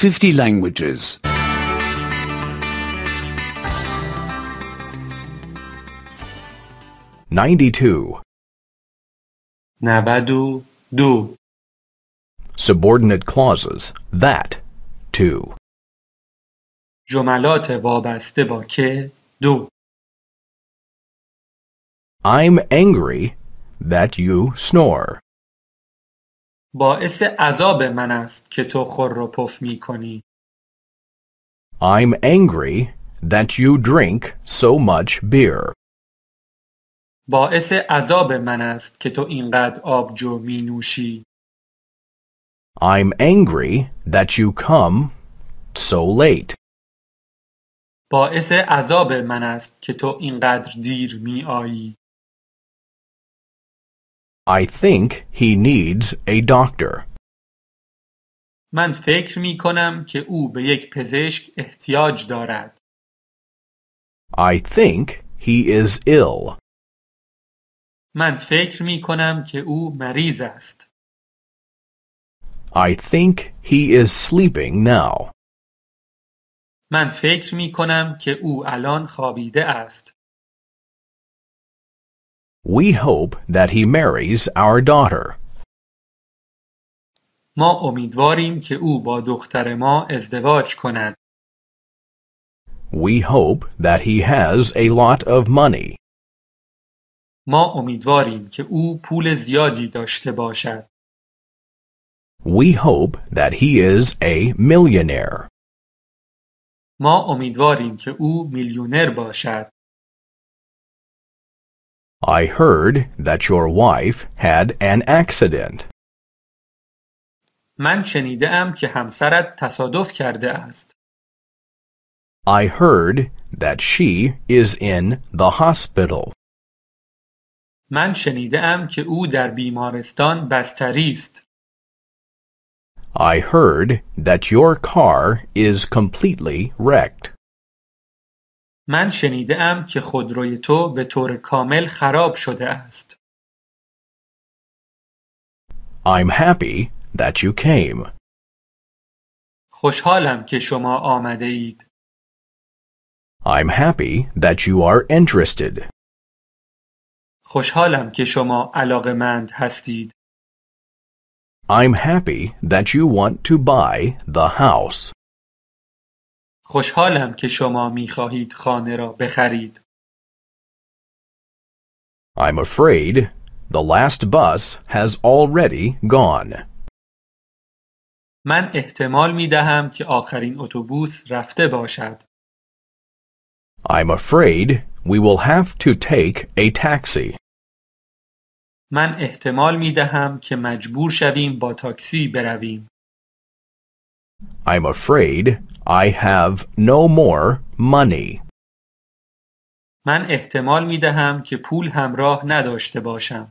50 languages. 92. do. Subordinate clauses. That. To. جملات وابسته با که دو I'm angry that you snore. باعث عذاب من است که تو خور رو پف می کنی. I'm angry that you drink so much beer. باعث عذاب من است که تو اینقدر آبجو می نوشی. I'm angry that you come so late. باعث عذاب من است که تو اینقدر دیر می آیی. I think he needs a doctor. من فکر می کنم که او به یک پزشک احتیاج دارد. I think he is ill. من فکر می کنم که او مریض است. I think he is sleeping now. من فکر می کنم که او الان خوابیده است. We hope that he marries our daughter. ما امیدواریم که او با دختر ما ازدواج کند. We hope that he has a lot of money. ما امیدواریم که او پول زیادی داشته باشد. We hope that he is a millionaire. ما امیدواریم که او میلیونر باشد. I heard that your wife had an accident. من شنیده ام که همسرت تصادف کرده است. I heard that she is in the hospital. من شنیده ام که او در بیمارستان بستری است. I heard that your car is completely wrecked. من شنیده ام که خودروی تو به طور کامل خراب شده است. I'm happy that you came. خوشحالم که شما آمده اید. I'm happy that you are interested. خوشحالم که شما مند هستید. I'm happy that you want to buy the house. خوشحالم که شما می خواهید خانه را بخرید. I'm afraid the last bus has already gone. من احتمال می دهم که آخرین اتوبوس رفته باشد. I'm afraid we will have to take a taxi. من احتمال می دهم که مجبور شویم با تاکسی برویم. I'm afraid I have no more money. من احتمال می دهم که پول همراه نداشته باشم.